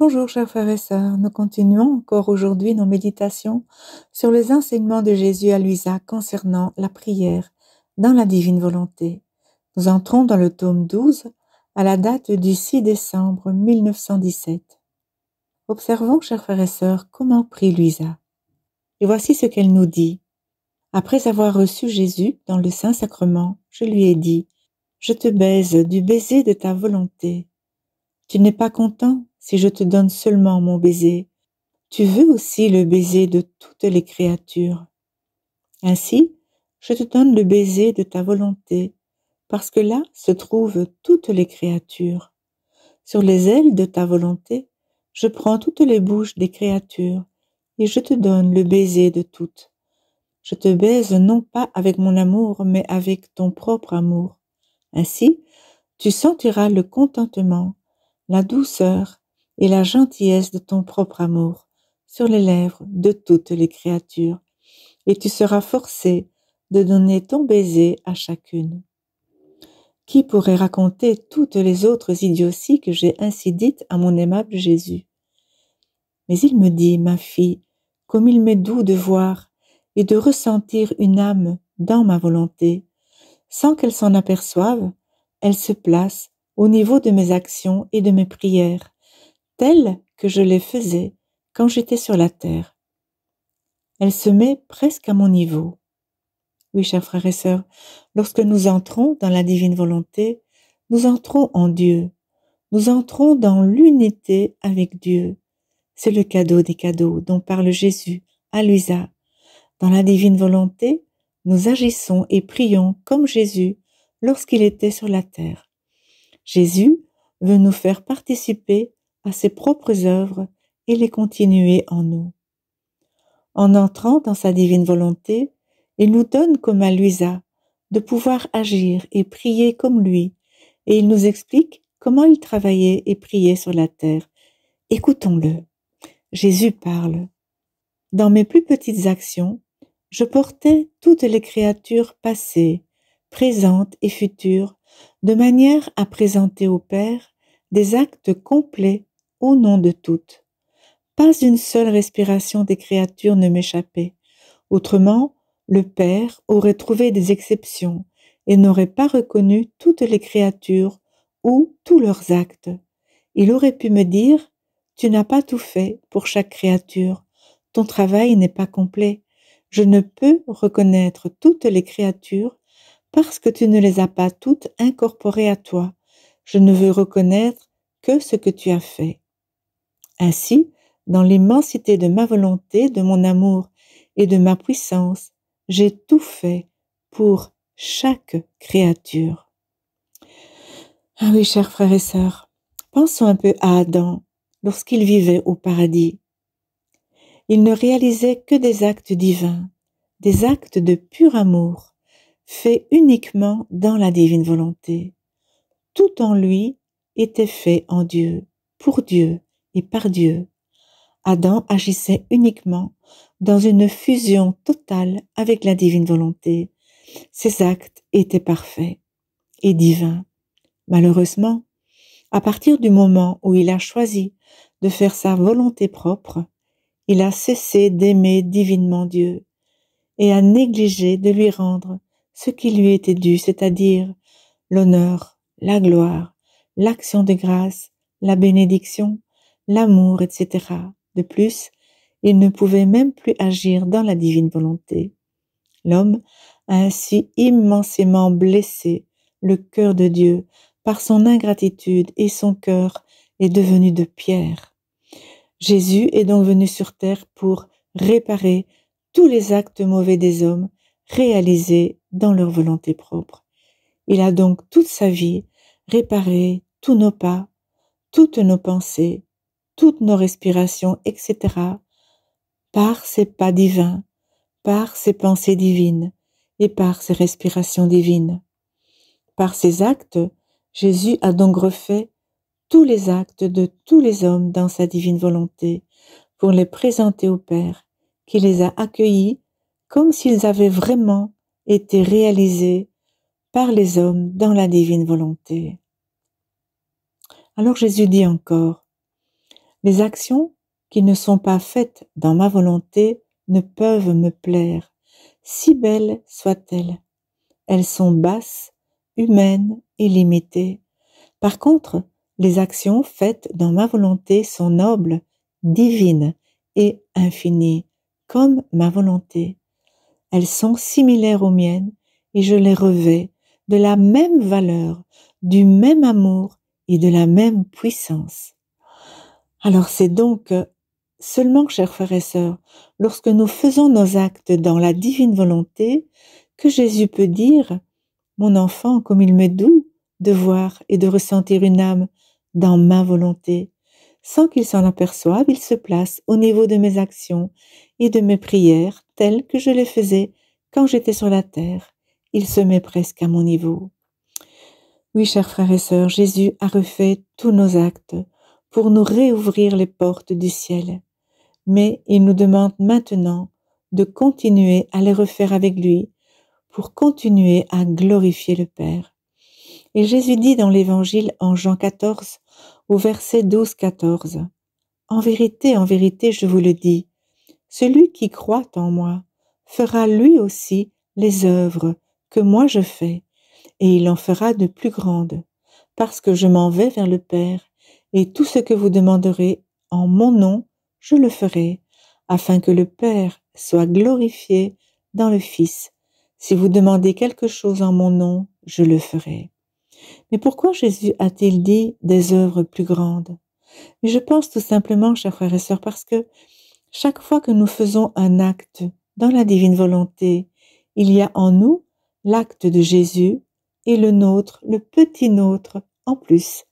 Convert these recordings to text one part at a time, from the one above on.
Bonjour chers frères et sœurs, nous continuons encore aujourd'hui nos méditations sur les enseignements de Jésus à Luisa concernant la prière dans la divine volonté. Nous entrons dans le tome 12 à la date du 6 décembre 1917. Observons chers frères et sœurs comment prie Luisa. Et voici ce qu'elle nous dit. Après avoir reçu Jésus dans le Saint-Sacrement, je lui ai dit, Je te baise du baiser de ta volonté. Tu n'es pas content si je te donne seulement mon baiser. Tu veux aussi le baiser de toutes les créatures. Ainsi, je te donne le baiser de ta volonté, parce que là se trouvent toutes les créatures. Sur les ailes de ta volonté, je prends toutes les bouches des créatures, et je te donne le baiser de toutes. Je te baise non pas avec mon amour, mais avec ton propre amour. Ainsi, tu sentiras le contentement, la douceur et la gentillesse de ton propre amour sur les lèvres de toutes les créatures, et tu seras forcé de donner ton baiser à chacune. Qui pourrait raconter toutes les autres idioties que j'ai ainsi dites à mon aimable Jésus Mais il me dit, ma fille, comme il m'est doux de voir et de ressentir une âme dans ma volonté, sans qu'elle s'en aperçoive, elle se place au niveau de mes actions et de mes prières, telles que je les faisais quand j'étais sur la terre. Elle se met presque à mon niveau. Oui, chers frères et sœurs, lorsque nous entrons dans la divine volonté, nous entrons en Dieu, nous entrons dans l'unité avec Dieu. C'est le cadeau des cadeaux dont parle Jésus à Luisa. Dans la divine volonté, nous agissons et prions comme Jésus lorsqu'il était sur la terre. Jésus veut nous faire participer à ses propres œuvres et les continuer en nous. En entrant dans sa divine volonté, il nous donne comme à Luisa de pouvoir agir et prier comme lui, et il nous explique comment il travaillait et priait sur la terre. Écoutons-le. Jésus parle. Dans mes plus petites actions, je portais toutes les créatures passées, présentes et futures, de manière à présenter au Père des actes complets au nom de toutes. Pas une seule respiration des créatures ne m'échappait. Autrement, le Père aurait trouvé des exceptions et n'aurait pas reconnu toutes les créatures ou tous leurs actes. Il aurait pu me dire Tu n'as pas tout fait pour chaque créature, ton travail n'est pas complet. Je ne peux reconnaître toutes les créatures parce que tu ne les as pas toutes incorporées à toi. Je ne veux reconnaître que ce que tu as fait. Ainsi, dans l'immensité de ma volonté, de mon amour et de ma puissance, j'ai tout fait pour chaque créature. Ah oui, chers frères et sœurs, pensons un peu à Adam lorsqu'il vivait au paradis. Il ne réalisait que des actes divins, des actes de pur amour, faits uniquement dans la divine volonté. Tout en lui était fait en Dieu, pour Dieu, et par Dieu. Adam agissait uniquement dans une fusion totale avec la divine volonté. Ses actes étaient parfaits et divins. Malheureusement, à partir du moment où il a choisi de faire sa volonté propre, il a cessé d'aimer divinement Dieu et a négligé de lui rendre ce qui lui était dû, c'est-à-dire l'honneur, la gloire, l'action de grâce, la bénédiction, l'amour, etc. De plus, il ne pouvait même plus agir dans la divine volonté. L'homme a ainsi immensément blessé le cœur de Dieu par son ingratitude et son cœur est devenu de pierre. Jésus est donc venu sur terre pour réparer tous les actes mauvais des hommes réalisés dans leur volonté propre. Il a donc toute sa vie réparé tous nos pas, toutes nos pensées, toutes nos respirations, etc., par ses pas divins, par ses pensées divines et par ses respirations divines. Par ses actes, Jésus a donc refait tous les actes de tous les hommes dans sa divine volonté pour les présenter au Père, qui les a accueillis comme s'ils avaient vraiment été réalisés par les hommes dans la divine volonté. Alors Jésus dit encore, les actions qui ne sont pas faites dans ma volonté ne peuvent me plaire, si belles soient-elles. Elles sont basses, humaines et limitées. Par contre, les actions faites dans ma volonté sont nobles, divines et infinies, comme ma volonté. Elles sont similaires aux miennes et je les revais de la même valeur, du même amour et de la même puissance. Alors c'est donc euh, seulement, chers frères et sœurs, lorsque nous faisons nos actes dans la divine volonté, que Jésus peut dire, Mon enfant, comme il me doux de voir et de ressentir une âme dans ma volonté. Sans qu'il s'en aperçoive, il se place au niveau de mes actions et de mes prières telles que je les faisais quand j'étais sur la terre. Il se met presque à mon niveau. Oui, chers frères et sœurs, Jésus a refait tous nos actes pour nous réouvrir les portes du ciel. Mais il nous demande maintenant de continuer à les refaire avec lui pour continuer à glorifier le Père. Et Jésus dit dans l'évangile en Jean 14 au verset 12-14, En vérité, en vérité, je vous le dis, celui qui croit en moi fera lui aussi les œuvres que moi je fais, et il en fera de plus grandes, parce que je m'en vais vers le Père, et tout ce que vous demanderez en mon nom, je le ferai, afin que le Père soit glorifié dans le Fils. Si vous demandez quelque chose en mon nom, je le ferai. Mais pourquoi Jésus a-t-il dit des œuvres plus grandes Mais je pense tout simplement, chers frères et sœurs, parce que chaque fois que nous faisons un acte dans la divine volonté, il y a en nous l'acte de Jésus et le nôtre, le petit nôtre, en plus.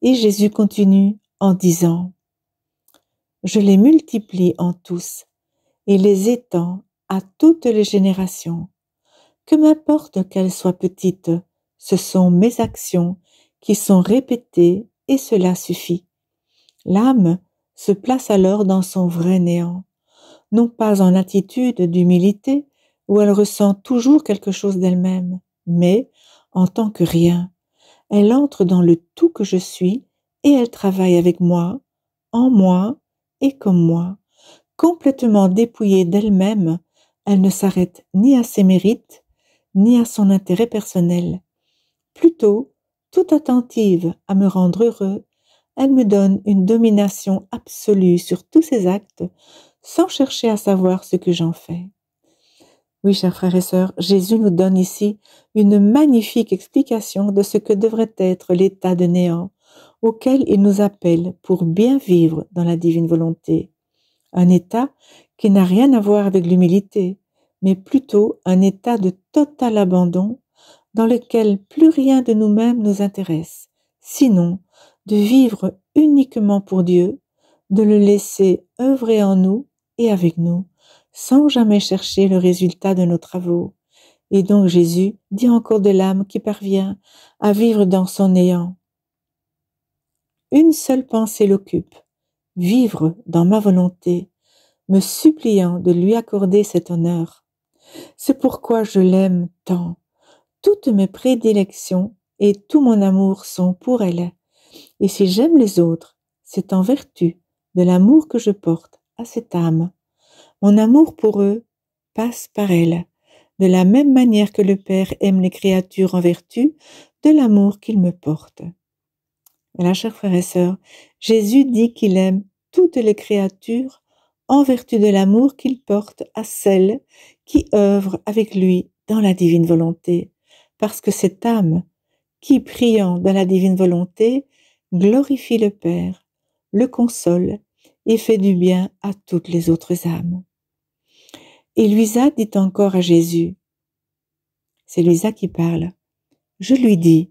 Et Jésus continue en disant, Je les multiplie en tous et les étends à toutes les générations. Que m'importe qu'elles soient petites, ce sont mes actions qui sont répétées et cela suffit. L'âme se place alors dans son vrai néant, non pas en attitude d'humilité où elle ressent toujours quelque chose d'elle-même, mais en tant que rien, elle entre dans le tout que je suis et elle travaille avec moi, en moi et comme moi. Complètement dépouillée d'elle-même, elle ne s'arrête ni à ses mérites, ni à son intérêt personnel. Plutôt, toute attentive à me rendre heureux, elle me donne une domination absolue sur tous ses actes, sans chercher à savoir ce que j'en fais. Oui, chers frères et sœurs, Jésus nous donne ici une magnifique explication de ce que devrait être l'état de néant auquel il nous appelle pour bien vivre dans la divine volonté. Un état qui n'a rien à voir avec l'humilité, mais plutôt un état de total abandon dans lequel plus rien de nous-mêmes nous intéresse, sinon de vivre uniquement pour Dieu, de le laisser œuvrer en nous et avec nous, sans jamais chercher le résultat de nos travaux. Et donc Jésus dit encore de l'âme qui parvient à vivre dans son néant. Une seule pensée l'occupe, vivre dans ma volonté, me suppliant de lui accorder cet honneur. C'est pourquoi je l'aime tant. Toutes mes prédilections et tout mon amour sont pour elle. Et si j'aime les autres, c'est en vertu de l'amour que je porte à cette âme mon amour pour eux passe par elle, de la même manière que le Père aime les créatures en vertu de l'amour qu'il me porte. Voilà, chers frères et sœurs, Jésus dit qu'il aime toutes les créatures en vertu de l'amour qu'il porte à celles qui œuvrent avec lui dans la divine volonté, parce que cette âme, qui, priant dans la divine volonté, glorifie le Père, le console et fait du bien à toutes les autres âmes. Et Luisa dit encore à Jésus, c'est Luisa qui parle, je lui dis,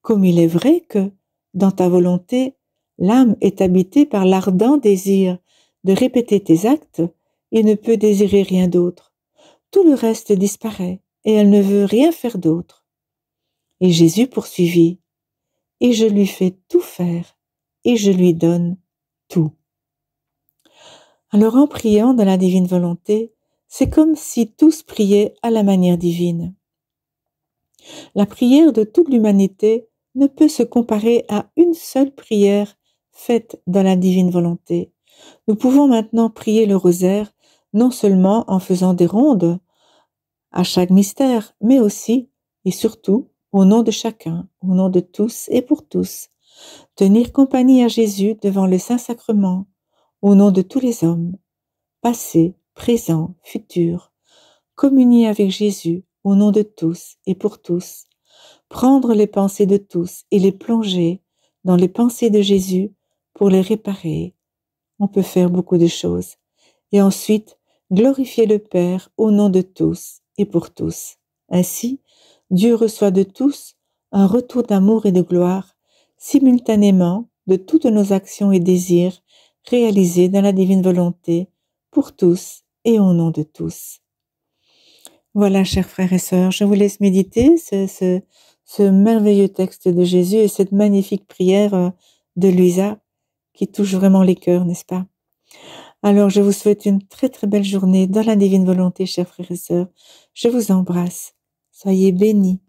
comme il est vrai que, dans ta volonté, l'âme est habitée par l'ardent désir de répéter tes actes et ne peut désirer rien d'autre. Tout le reste disparaît et elle ne veut rien faire d'autre. Et Jésus poursuivit, Et je lui fais tout faire, et je lui donne tout. Alors en priant dans la divine volonté, c'est comme si tous priaient à la manière divine. La prière de toute l'humanité ne peut se comparer à une seule prière faite dans la divine volonté. Nous pouvons maintenant prier le rosaire non seulement en faisant des rondes à chaque mystère, mais aussi et surtout au nom de chacun, au nom de tous et pour tous, tenir compagnie à Jésus devant le Saint-Sacrement, au nom de tous les hommes, passer présent, futur, communier avec Jésus au nom de tous et pour tous, prendre les pensées de tous et les plonger dans les pensées de Jésus pour les réparer. On peut faire beaucoup de choses. Et ensuite, glorifier le Père au nom de tous et pour tous. Ainsi, Dieu reçoit de tous un retour d'amour et de gloire simultanément de toutes nos actions et désirs réalisés dans la divine volonté pour tous et au nom de tous. Voilà, chers frères et sœurs, je vous laisse méditer ce, ce merveilleux texte de Jésus et cette magnifique prière euh, de Luisa qui touche vraiment les cœurs, n'est-ce pas Alors, je vous souhaite une très très belle journée dans la divine volonté, chers frères et sœurs. Je vous embrasse. Soyez bénis.